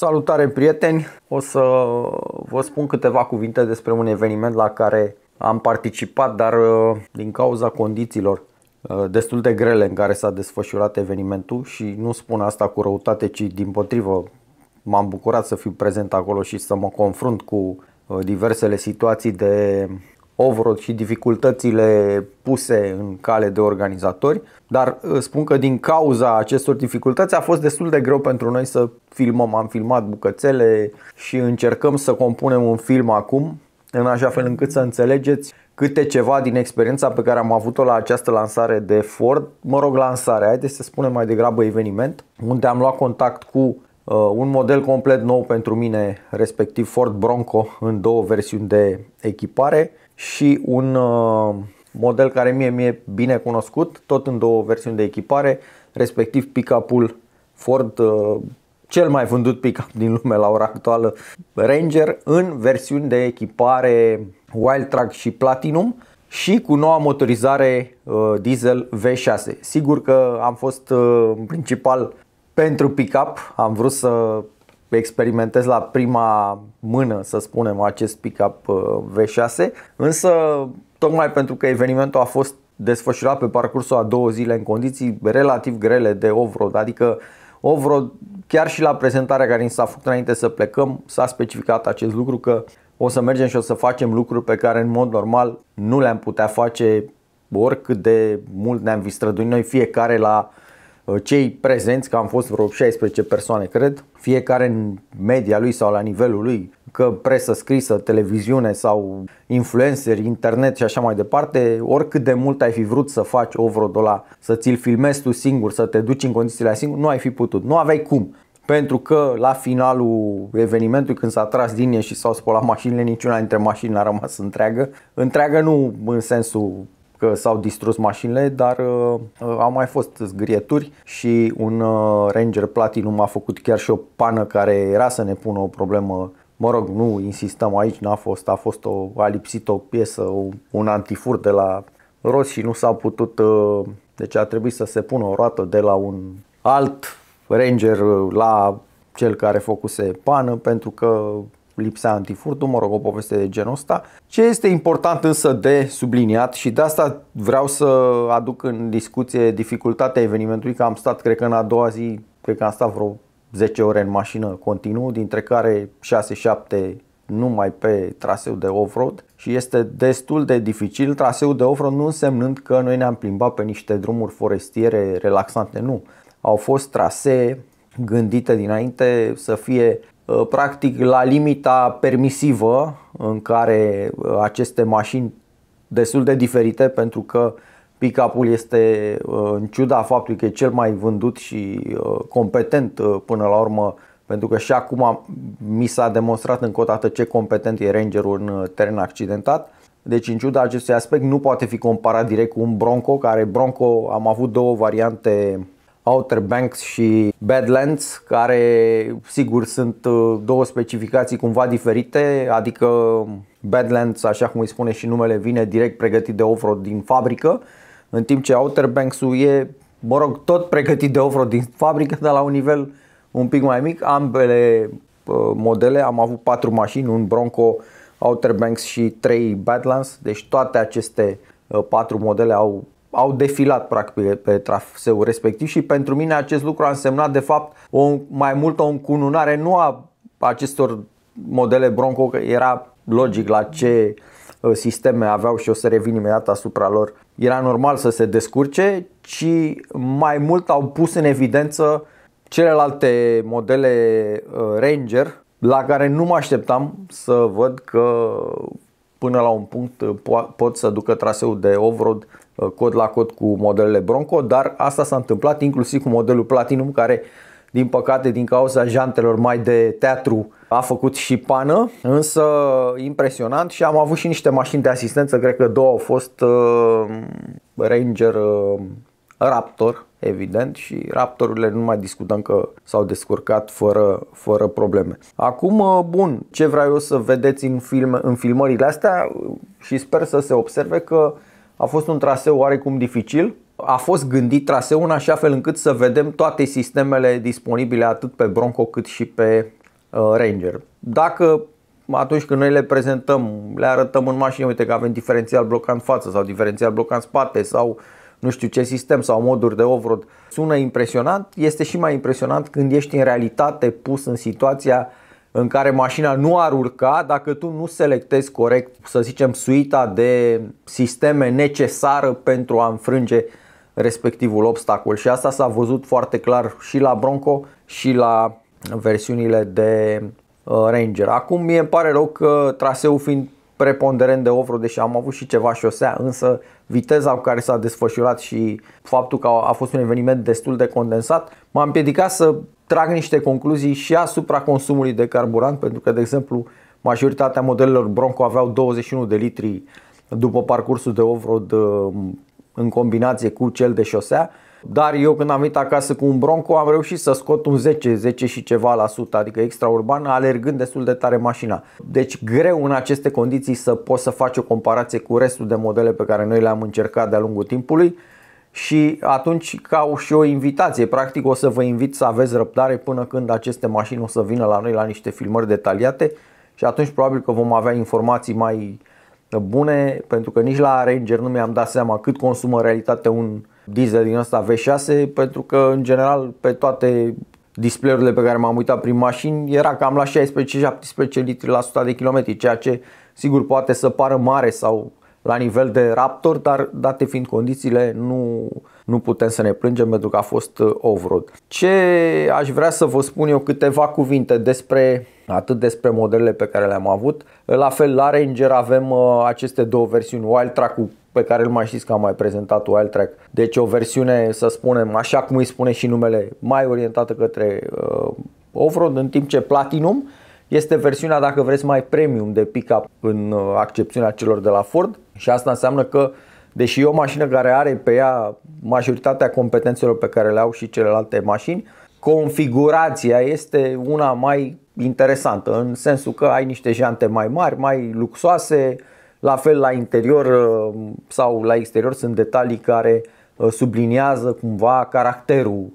Salutare prieteni! O să vă spun câteva cuvinte despre un eveniment la care am participat, dar uh, din cauza condițiilor uh, destul de grele în care s-a desfășurat evenimentul și nu spun asta cu răutate, ci din potrivă m-am bucurat să fiu prezent acolo și să mă confrunt cu uh, diversele situații de Ovrod și dificultățile puse în cale de organizatori, dar uh, spun că din cauza acestor dificultăți a fost destul de greu pentru noi să filmăm. Am filmat bucățele și încercăm să compunem un film acum, în așa fel încât să înțelegeți câte ceva din experiența pe care am avut-o la această lansare de Ford, mă rog lansare, haideți să spunem mai degrabă eveniment, unde am luat contact cu uh, un model complet nou pentru mine, respectiv Ford Bronco, în două versiuni de echipare și un uh, model care mie mi-e bine cunoscut, tot în două versiuni de echipare, respectiv pick-up-ul Ford, uh, cel mai vândut pick-up din lume la ora actuală, Ranger, în versiuni de echipare Wildtrak și Platinum și cu noua motorizare uh, diesel V6. Sigur că am fost în principal pentru pick-up, am vrut să experimentez la prima mână, să spunem, acest pickup uh, V6, însă tocmai pentru că evenimentul a fost desfășurat pe parcursul a două zile în condiții relativ grele de off-road, adică off-road, chiar și la prezentarea care ni s-a făcut înainte să plecăm, s-a specificat acest lucru că o să mergem și o să facem lucruri pe care în mod normal nu le-am putea face oricât de mult ne-am vi străduit noi fiecare la uh, Uh, cei prezenți, că am fost vreo 16 persoane, cred, fiecare în media lui sau la nivelul lui, că presă scrisă, televiziune sau influenceri, internet și așa mai departe, oricât de mult ai fi vrut să faci o la să ți-l filmezi tu singur, să te duci în condițiile singur, nu ai fi putut, nu aveai cum. Pentru că la finalul evenimentului, când s-a tras linie și s-au spălat mașinile, niciuna dintre mașini n-a rămas întreagă. Întreagă nu în sensul că s-au distrus mașinile, dar uh, au mai fost zgrieturi și un uh, Ranger Platinum a făcut chiar și o pană care era să ne pună o problemă mă rog, nu insistăm aici, n-a fost, a fost o, a lipsit o piesă, o, un antifur de la roți și nu s-a putut, uh, deci a trebuit să se pună o roată de la un alt ranger la cel care făcuse pană pentru că lipsa antifurtul, mă rog, o poveste de genul ăsta. Ce este important însă de subliniat și de asta vreau să aduc în discuție dificultatea evenimentului, că am stat, cred că în a doua zi, cred că am stat vreo 10 ore în mașină continuu, dintre care 6-7 numai pe traseu de off-road și este destul de dificil traseu de off-road nu însemnând că noi ne-am plimbat pe niște drumuri forestiere relaxante, nu. Au fost trasee gândite dinainte să fie Uh, practic la limita permisivă în care uh, aceste mașini destul de diferite pentru că pick-up-ul este uh, în ciuda faptului că e cel mai vândut și competent până la urmă pentru că și acum mi s-a demonstrat încă o dată ce competent e Rangerul în teren accidentat. Deci în ciuda acestui aspect nu poate fi comparat direct cu un Bronco, care Bronco am avut două variante Outer Banks și Badlands, care sigur sunt uh, două specificații cumva diferite, adică Badlands, așa cum îi spune și numele, vine direct pregătit de off-road din fabrică, în timp ce Outer Banks-ul e, mă rog, tot pregătit de off-road din fabrică, dar la un nivel un pic mai mic. Ambele uh, modele am avut patru mașini, un Bronco, Outer Banks și trei Badlands, deci toate aceste uh, patru modele au au defilat practic pe traseul respectiv și pentru mine acest lucru a însemnat de fapt o, mai mult o încununare nu a acestor modele Bronco, că era logic la ce uh, sisteme aveau și o să revin imediat asupra lor, era normal să se descurce, ci mai mult au pus în evidență celelalte modele uh, Ranger la care nu mă așteptam să văd că până la un punct uh, pot să ducă traseul de off-road Uh, cod la cod cu modelele Bronco, dar asta s-a întâmplat inclusiv cu modelul Platinum, care din păcate din cauza jantelor mai de teatru a făcut și pană, însă impresionant și am avut și niște mașini de asistență, cred că două au fost uh, Ranger uh, Raptor, evident, și Raptorurile nu mai discutăm că s-au descurcat fără, fără probleme. Acum, uh, bun, ce vreau eu să vedeți în, film, în filmările astea uh, și sper să se observe că a fost un traseu oarecum dificil. A fost gândit traseul în așa fel încât să vedem toate sistemele disponibile atât pe Bronco cât și pe uh, Ranger. Dacă atunci când noi le prezentăm, le arătăm în mașină, uite că avem diferențial blocat în față sau diferențial blocat în spate sau nu știu ce sistem sau moduri de off-road, sună impresionant, este și mai impresionant când ești în realitate pus în situația în care mașina nu ar urca dacă tu nu selectezi corect, să zicem, suita de sisteme necesară pentru a înfrânge respectivul obstacol. Și asta s-a văzut foarte clar și la Bronco și la versiunile de uh, Ranger. Acum mie îmi pare rău că traseul fiind preponderent de offroad, deși am avut și ceva șosea, însă viteza cu care s-a desfășurat și faptul că a fost un eveniment destul de condensat, m-a împiedicat să trag niște concluzii și asupra consumului de carburant, pentru că, de exemplu, majoritatea modelelor Bronco aveau 21 de litri după parcursul de offroad în combinație cu cel de șosea, dar eu când am venit acasă cu un Bronco am reușit să scot un 10, 10 și ceva la sută, adică extraurban, alergând destul de tare mașina. Deci greu în aceste condiții să poți să faci o comparație cu restul de modele pe care noi le-am încercat de-a lungul timpului și atunci ca și o invitație, practic o să vă invit să aveți răbdare până când aceste mașini o să vină la noi la niște filmări detaliate și atunci probabil că vom avea informații mai bune pentru că nici la Ranger nu mi-am dat seama cât consumă în realitate un diesel din ăsta V6 pentru că în general pe toate display-urile pe care m-am uitat prin mașini era cam la 16-17 litri la 100 de km, ceea ce sigur poate să pară mare sau la nivel de Raptor, dar date fiind condițiile nu, nu putem să ne plângem pentru că a fost uh, off-road. Ce aș vrea să vă spun eu câteva cuvinte despre atât despre modelele pe care le-am avut. La fel, la Ranger avem uh, aceste două versiuni, Wildtrak cu pe care îl mai știți că am mai prezentat Track. Deci o versiune, să spunem, așa cum îi spune și numele, mai orientată către uh, off-road, în timp ce Platinum este versiunea, dacă vreți, mai premium de pickup în uh, accepțiunea celor de la Ford și asta înseamnă că Deși e o mașină care are pe ea majoritatea competențelor pe care le au și celelalte mașini, configurația este una mai interesantă, în sensul că ai niște jante mai mari, mai luxoase, la fel la interior uh, sau la exterior sunt detalii care uh, subliniază cumva caracterul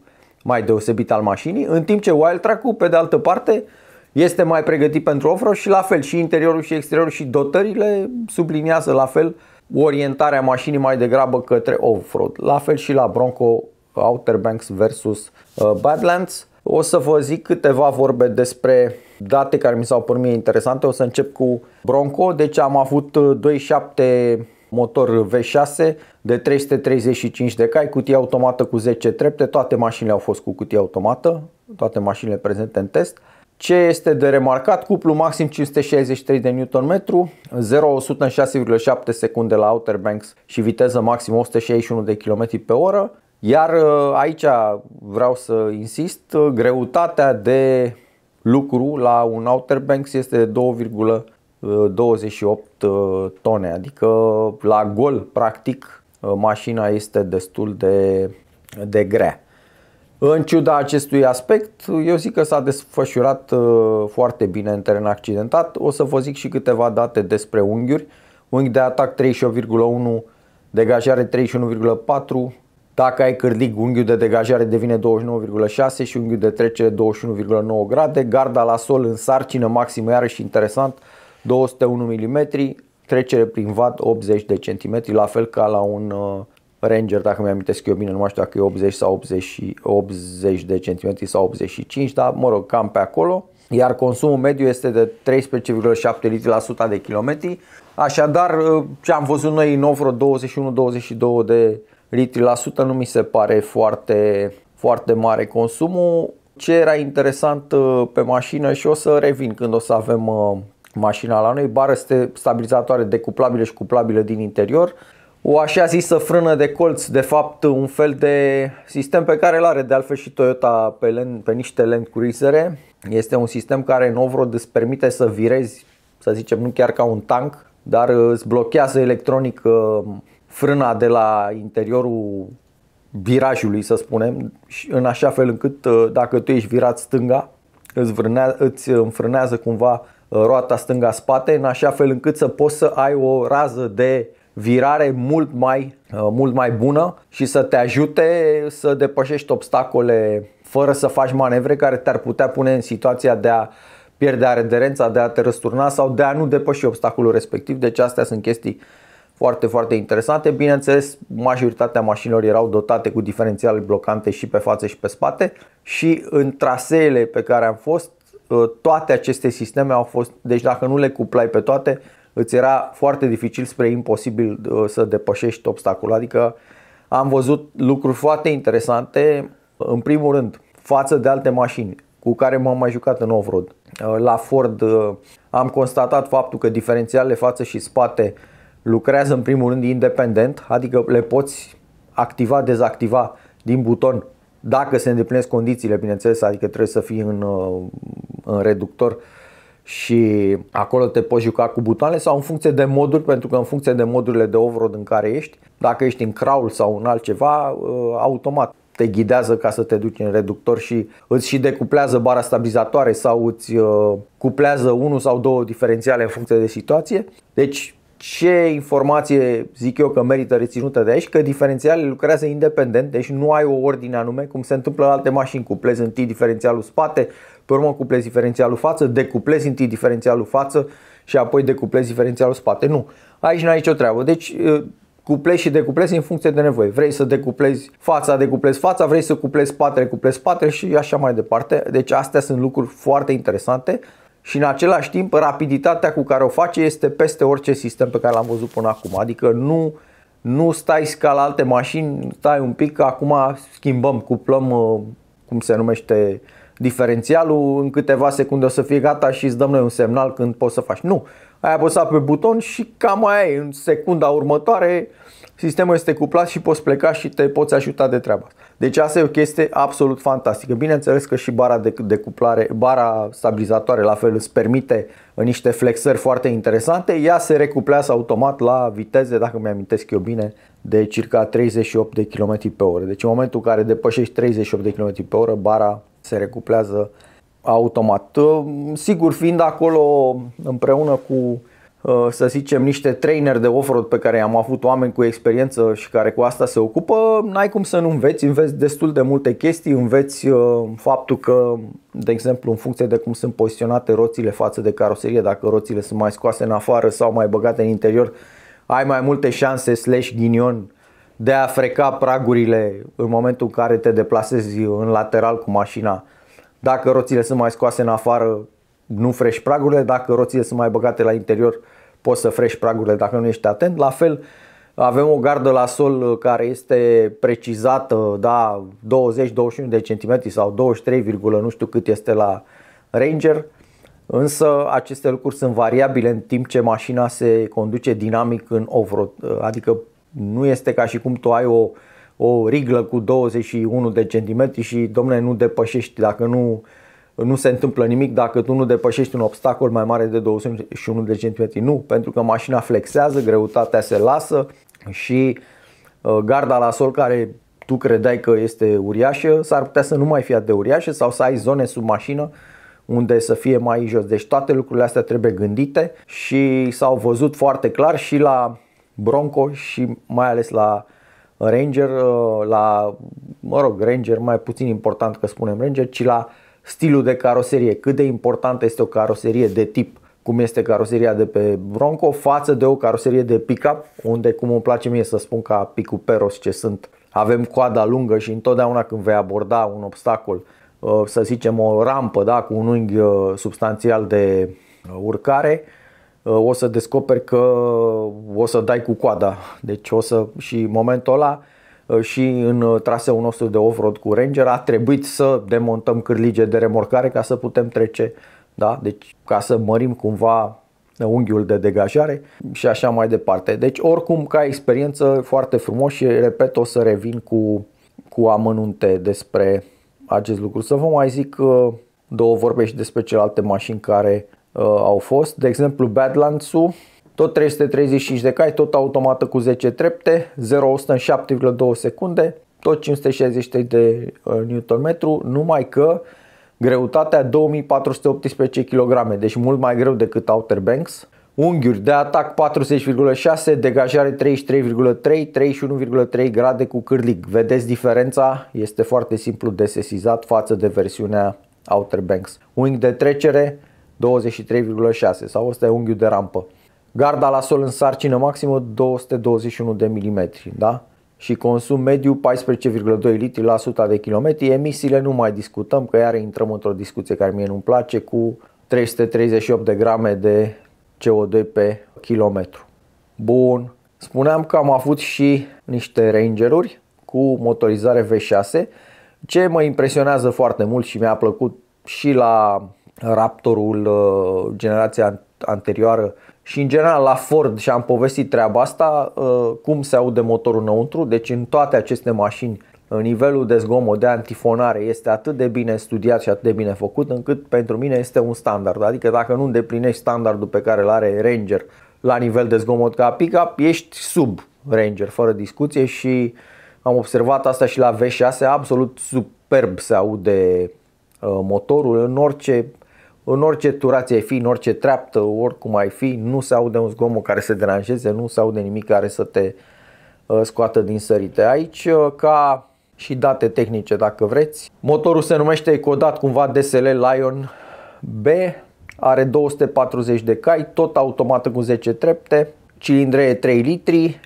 mai deosebit al mașinii, în timp ce Wildtrack-ul, pe de altă parte, este mai pregătit pentru off și la fel și interiorul și exteriorul și dotările subliniază la fel orientarea mașinii mai degrabă către off-road. La fel și la Bronco Outer Banks versus uh, Badlands. O să vă zic câteva vorbe despre date care mi s-au părut mie interesante. O să încep cu Bronco, deci am avut 2.7 uh, motor V6 de 335 de cai, cutie automată cu 10 trepte, toate mașinile au fost cu cutie automată, toate mașinile prezente în test. Ce este de remarcat? Cuplu maxim 563 de Nm, 0-100 secunde la Outer Banks și viteză maximă 161 de km pe oră. Iar uh, aici vreau să insist, uh, greutatea de lucru la un Outer Banks este de 2,28 uh, uh, tone, adică la gol practic uh, mașina este destul de, de grea. În ciuda acestui aspect, eu zic că s-a desfășurat foarte bine în teren accidentat. O să vă zic și câteva date despre unghiuri. Unghi de atac 38,1, degajare dacă ai cârlig, unghiul de degajare devine 29,6 și unghiul de trecere 21,9 grade. Garda la sol în sarcină maximă, iarăși interesant, 201 mm, trecere prin vat 80 de cm, la fel ca la un uh, Ranger, dacă mi-am amintesc eu bine, nu mai știu dacă e 80 sau 80, 80 de cm sau 85, dar mă rog, cam pe acolo. Iar consumul mediu este de 13,7 litri la 100 de kilometri. Așadar, uh, ce am văzut noi în off 21-22 de litri la sută nu mi se pare foarte, foarte mare consumul. Ce era interesant uh, pe mașină și o să revin când o să avem uh, mașina la noi, bară este stabilizatoare decuplabile și cuplabile din interior, o așa zisă frână de colț, de fapt un fel de sistem pe care îl are de altfel și Toyota pe, len, pe niște Land Cruiser. Este un sistem care în off-road îți permite să virezi, să zicem, nu chiar ca un tank, dar uh, îți blochează electronic frâna de la interiorul virajului, să spunem, în așa fel încât uh, dacă tu ești virat stânga, îți, vrânea, îți înfrânează cumva uh, roata stânga spate, în așa fel încât să poți să ai o rază de virare mult mai, uh, mult mai bună și să te ajute să depășești obstacole fără să faci manevre care te-ar putea pune în situația de a pierde aderența, de a te răsturna sau de a nu depăși obstacolul respectiv. Deci astea sunt chestii foarte, foarte interesante. Bineînțeles, majoritatea mașinilor erau dotate cu diferențiale blocante și pe față și pe spate și în traseele pe care am fost, ă, toate aceste sisteme au fost, deci dacă nu le cuplai pe toate, îți era foarte dificil spre imposibil ă, să depășești obstacolul. Adică am văzut lucruri foarte interesante, în primul rând, față de alte mașini cu care m-am mai jucat în off-road. Ă, la Ford am constatat faptul că diferențialele față și spate lucrează în primul rând independent, adică le poți activa, dezactiva din buton dacă se îndeplinesc condițiile, bineînțeles, adică trebuie să fii în, uh, în reductor și acolo te poți juca cu butoanele sau în funcție de moduri, pentru că în funcție de modurile de overload în care ești, dacă ești în crawl sau în altceva, uh, automat te ghidează ca să te duci în reductor și îți și decuplează bara stabilizatoare sau îți uh, cuplează unul sau două diferențiale în funcție de situație. Deci ce informație zic eu că merită reținută de aici? Că diferențialele lucrează independent, deci nu ai o ordine anume, cum se întâmplă la alte mașini. Cuplezi întâi diferențialul spate, pe urmă cuplezi diferențialul față, decuplezi întâi diferențialul față și apoi decuplezi diferențialul spate. Nu, aici nu ai nicio treabă. Deci ă, cuplezi și decuplezi în funcție de nevoie. Vrei să decuplezi fața, decuplezi fața, vrei să cuplezi spatele, cuplezi spatele și așa mai departe. Deci astea sunt lucruri foarte interesante și în același timp rapiditatea cu care o face este peste orice sistem pe care l-am văzut până acum. Adică nu, nu stai ca la alte mașini, stai un pic, că acum schimbăm, cuplăm, uh, cum se numește, diferențialul, în câteva secunde o să fie gata și îți dăm noi un semnal când poți să faci. Nu, ai apăsat pe buton și cam aia e, în secunda următoare uh, sistemul este cuplat și poți pleca și te poți ajuta de treaba Deci asta e o chestie absolut fantastică. Bineînțeles că și bara de, de cuplare, bara stabilizatoare la fel îți permite uh, niște flexări foarte interesante. Ea se recuplează automat la viteze, dacă mi-amintesc eu bine, de circa 38 de km pe oră. Deci în momentul în care depășești 38 de km pe oră, bara se recuplează automat. Uh, sigur, fiind acolo împreună cu Uh, să zicem, niște trainer de off-road pe care am avut oameni cu experiență și care cu asta se ocupă, n-ai cum să nu înveți, înveți destul de multe chestii, înveți uh, faptul că, de exemplu, în funcție de cum sunt poziționate roțile față de caroserie, dacă roțile sunt mai scoase în afară sau mai băgate în interior, ai mai multe șanse slash ghinion de a freca pragurile în momentul în care te deplasezi în lateral cu mașina. Dacă roțile sunt mai scoase în afară, nu frești pragurile, dacă roțile sunt mai băgate la interior poți să frești pragurile dacă nu ești atent. La fel avem o gardă la sol care este precizată da, 20-21 de centimetri sau 23, nu știu cât este la Ranger. Însă aceste lucruri sunt variabile în timp ce mașina se conduce dinamic în off-road, adică nu este ca și cum tu ai o, o riglă cu 21 de centimetri și domne nu depășești dacă nu uh, nu se întâmplă nimic dacă tu nu depășești un obstacol mai mare de 21 de cm. Nu, pentru că mașina flexează, greutatea se lasă și uh, garda la sol care tu credeai că este uriașă, s-ar putea să nu mai fie atât de uriașă sau să ai zone sub mașină unde să fie mai jos. Deci toate lucrurile astea trebuie gândite și s-au văzut foarte clar și la Bronco și mai ales la Ranger, uh, la, mă rog, Ranger mai puțin important că spunem Ranger, ci la stilul de caroserie, cât de importantă este o caroserie de tip cum este caroseria de pe Bronco față de o caroserie de pickup, unde, cum îmi place mie să spun ca peros ce sunt, avem coada lungă și întotdeauna când vei aborda un obstacol, uh, să zicem o rampă da, cu un unghi uh, substanțial de uh, urcare, o să descoperi că o să dai cu coada. Deci o să și momentul ăla Uh, și în uh, traseul nostru de off-road cu Ranger a trebuit să demontăm cârlige de remorcare ca să putem trece, da? deci ca să mărim cumva uh, unghiul de degajare și așa mai departe. Deci oricum ca experiență foarte frumos și repet o să revin cu, cu amănunte despre acest lucru. Să vă mai zic două vorbe și despre celelalte mașini care uh, au fost. De exemplu Badlands-ul tot 335 de cai, tot automată cu 10 trepte, 0-100 în secunde, tot 563 de uh, Nm, numai că greutatea 2418 kg, deci mult mai greu decât Outer Banks. Unghiuri de atac 40,6, degajare 33,3, 31,3 grade cu cârlig. Vedeți diferența? Este foarte simplu de sesizat față de versiunea Outer Banks. Wing de trecere 23,6 sau ăsta e unghiul de rampă. Garda la sol în sarcină maximă 221 de mm, da? Și consum mediu 14,2 litri la 100 de kilometri. Emisiile nu mai discutăm, că iar intrăm într-o discuție care mie nu-mi place cu 338 de grame de CO2 pe kilometru. Bun. Spuneam că am avut și niște Rangeruri cu motorizare V6. Ce mă impresionează foarte mult și mi-a plăcut și la Raptorul uh, generația anterioară și în general la Ford și am povestit treaba asta, uh, cum se aude motorul înăuntru, deci în toate aceste mașini uh, nivelul de zgomot, de antifonare este atât de bine studiat și atât de bine făcut încât pentru mine este un standard. Adică dacă nu îndeplinești standardul pe care îl are Ranger la nivel de zgomot ca pickup, ești sub Ranger, fără discuție și am observat asta și la V6, absolut superb se aude uh, motorul în orice în orice turație ai fi, în orice treaptă, oricum ai fi, nu se aude un zgomot care să deranjeze, nu se aude nimic care să te uh, scoată din sărite. Aici, uh, ca și date tehnice dacă vreți. Motorul se numește Ecodat cumva DSL Lion B, are 240 de cai, tot automat cu 10 trepte, cilindree 3 litri,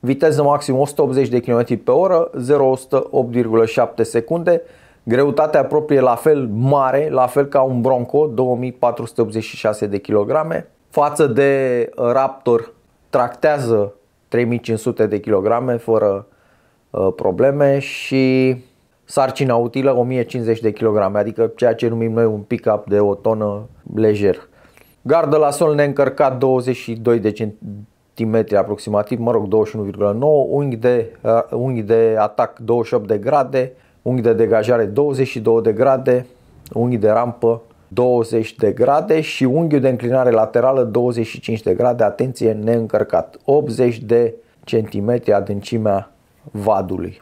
viteză maxim 180 de km pe oră, 0 8,7 secunde, Greutatea proprie la fel mare, la fel ca un Bronco, 2486 de kg, față de Raptor tractează 3500 de kg fără uh, probleme și sarcina utilă 1050 de kg, adică ceea ce numim noi un pick-up de o tonă lejer. Gardă la sol neîncărcat 22 de cm aproximativ, mă rog 21,9, unghi de, uh, unghi de atac 28 de grade, unghi de degajare 22 de grade, unghi de rampă 20 de grade și unghiul de înclinare laterală 25 de grade, atenție, neîncărcat, 80 de centimetri adâncimea vadului.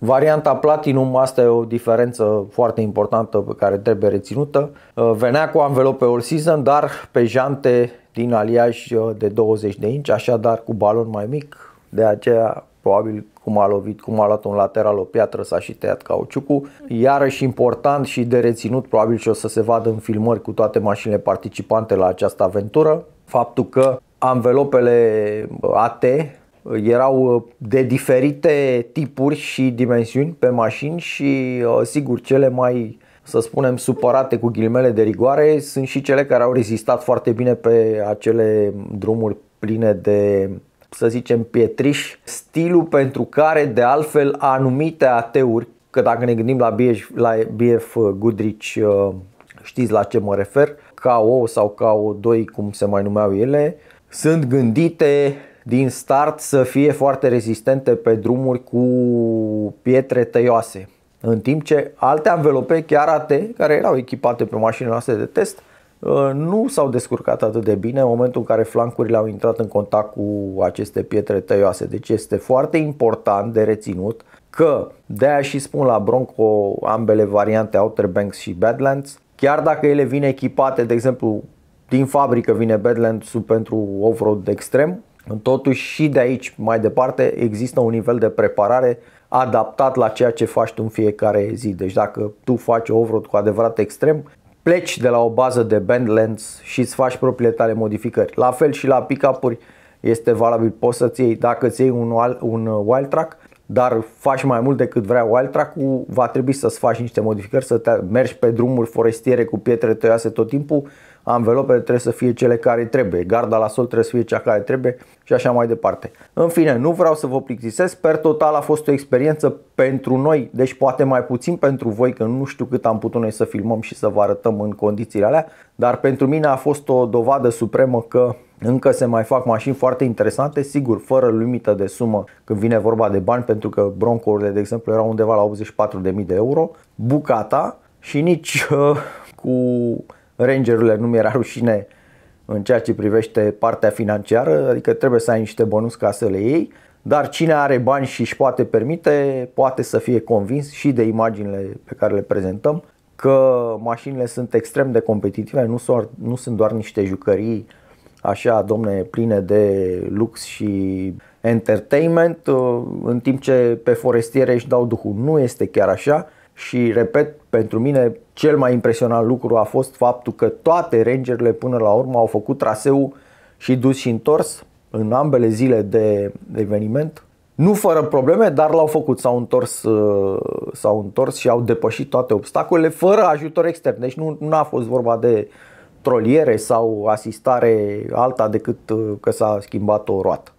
Varianta Platinum, asta e o diferență foarte importantă pe care trebuie reținută, uh, venea cu anvelope all season, dar pe jante din aliaj uh, de 20 de inci, așadar cu balon mai mic, de aceea probabil cum a lovit, cum a luat un lateral o piatră, s-a și tăiat cauciucul. Iarăși important și de reținut, probabil și o să se vadă în filmări cu toate mașinile participante la această aventură, faptul că anvelopele uh, AT uh, erau uh, de diferite tipuri și dimensiuni pe mașini și sigur cele mai să spunem, supărate cu ghilimele de rigoare, sunt și cele care au rezistat foarte bine pe acele drumuri pline de să zicem, pietriș, stilul pentru care, de altfel, anumite ateuri, că dacă ne gândim la BF, la BF uh, Goodrich, uh, știți la ce mă refer, KO sau KO2, cum se mai numeau ele, sunt gândite din start să fie foarte rezistente pe drumuri cu pietre tăioase. În timp ce alte anvelope, chiar ate care erau echipate pe mașinile noastre de test, Uh, nu s-au descurcat atât de bine în momentul în care flancurile au intrat în contact cu aceste pietre tăioase. Deci este foarte important de reținut că de-aia și spun la Bronco ambele variante Outer Banks și Badlands, chiar dacă ele vin echipate, de exemplu, din fabrică vine Badlands pentru off-road extrem, totuși și de aici mai departe există un nivel de preparare adaptat la ceea ce faci tu în fiecare zi. Deci dacă tu faci off-road cu adevărat extrem, pleci de la o bază de lens și îți faci propriile tale modificări. La fel și la pick-up-uri este valabil, poți să-ți iei, dacă îți iei un, un uh, wild track, dar faci mai mult decât vrea wild track-ul, va trebui să-ți faci niște modificări, să te mergi pe drumuri forestiere cu pietre tăioase tot timpul, anvelopele trebuie să fie cele care trebuie, garda la sol trebuie să fie cea care trebuie și așa mai departe. În fine, nu vreau să vă plictisesc, per total a fost o experiență pentru noi, deci poate mai puțin pentru voi, că nu știu cât am putut noi să filmăm și să vă arătăm în condițiile alea, dar pentru mine a fost o dovadă supremă că încă se mai fac mașini foarte interesante, sigur, fără limită de sumă când vine vorba de bani, pentru că broncourile, de exemplu, erau undeva la 84.000 de euro, bucata și nici uh, cu Rangerurile nu mi-era rușine în ceea ce privește partea financiară, adică trebuie să ai niște bonus ca să le iei, dar cine are bani și își poate permite, poate să fie convins și de imaginile pe care le prezentăm că mașinile sunt extrem de competitive, nu, so- nu sunt doar niște jucării așa, domne, pline de lux și entertainment, în timp ce pe forestiere își dau duhul. Nu este chiar așa și repet, pentru mine cel mai impresionant lucru a fost faptul că toate rangerile până la urmă au făcut traseul și dus și întors în ambele zile de eveniment. Nu fără probleme, dar l-au făcut, s-au întors, uh, s-au întors și au depășit toate obstacolele fără ajutor extern. Deci nu, nu a fost vorba de troliere sau asistare alta decât uh, că s-a schimbat o roată.